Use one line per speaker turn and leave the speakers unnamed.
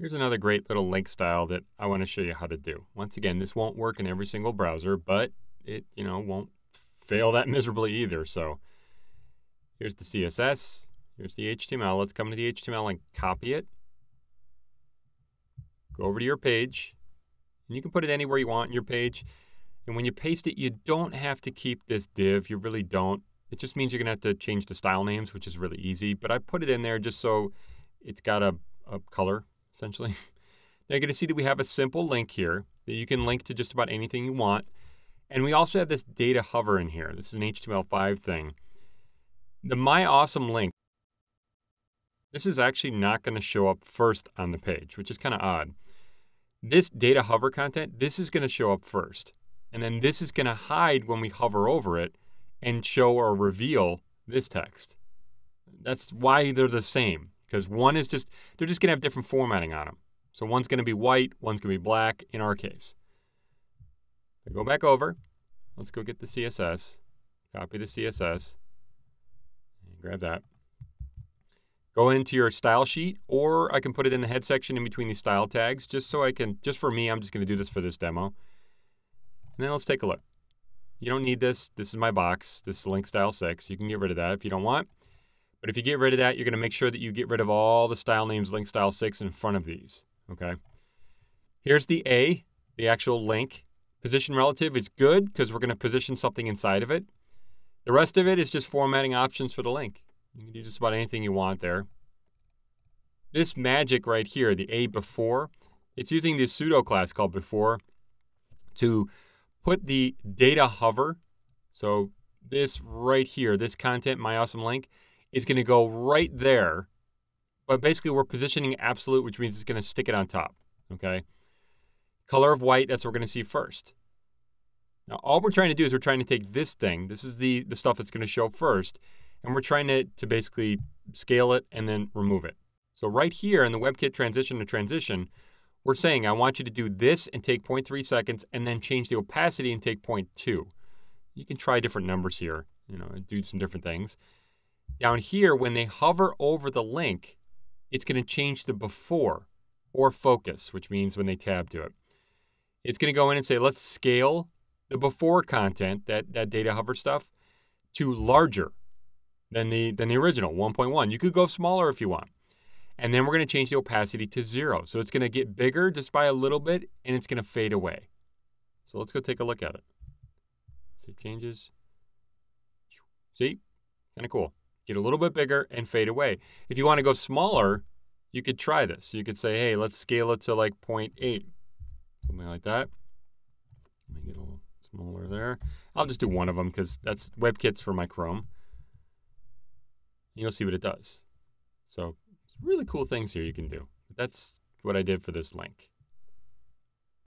Here's another great little link style that I want to show you how to do. Once again, this won't work in every single browser, but it, you know, won't fail that miserably either. So here's the CSS, here's the HTML. Let's come to the HTML and copy it. Go over to your page, and you can put it anywhere you want in your page. And when you paste it, you don't have to keep this div. You really don't. It just means you're going to have to change the style names, which is really easy. But I put it in there just so it's got a, a color essentially. Now you're going to see that we have a simple link here that you can link to just about anything you want. And we also have this data hover in here. This is an HTML5 thing. The My Awesome link, this is actually not going to show up first on the page, which is kind of odd. This data hover content, this is going to show up first. And then this is going to hide when we hover over it and show or reveal this text. That's why they're the same because one is just, they're just going to have different formatting on them. So one's going to be white, one's going to be black in our case. I go back over. Let's go get the CSS. Copy the CSS. grab that. Go into your style sheet, or I can put it in the head section in between these style tags, just so I can, just for me, I'm just going to do this for this demo. And then let's take a look. You don't need this. This is my box. This is link style 6. You can get rid of that if you don't want. But if you get rid of that, you're going to make sure that you get rid of all the style names link style 6 in front of these. Okay. Here's the A, the actual link. Position relative is good because we're going to position something inside of it. The rest of it is just formatting options for the link. You can do just about anything you want there. This magic right here, the A before, it's using this pseudo class called before to put the data hover. So this right here, this content, my awesome link, is going to go right there. But basically, we're positioning absolute, which means it's going to stick it on top. Okay. Color of white, that's what we're going to see first. Now, all we're trying to do is we're trying to take this thing. This is the, the stuff that's going to show first. And we're trying to, to basically scale it and then remove it. So right here in the WebKit transition to transition, we're saying I want you to do this and take 0.3 seconds and then change the opacity and take 0.2. You can try different numbers here, you know, do some different things. Down here, when they hover over the link, it's going to change the before or focus, which means when they tab to it. It's going to go in and say, let's scale the before content, that, that data hover stuff, to larger than the, than the original, 1.1. You could go smaller if you want. And then we're going to change the opacity to zero. So it's going to get bigger just by a little bit, and it's going to fade away. So let's go take a look at it. So changes. See? Kind of cool get a little bit bigger and fade away. If you want to go smaller, you could try this. You could say, hey, let's scale it to like 0.8, something like that. Let me get a little smaller there. I'll just do one of them because that's WebKit's for my Chrome. You'll see what it does. So really cool things here you can do. That's what I did for this link.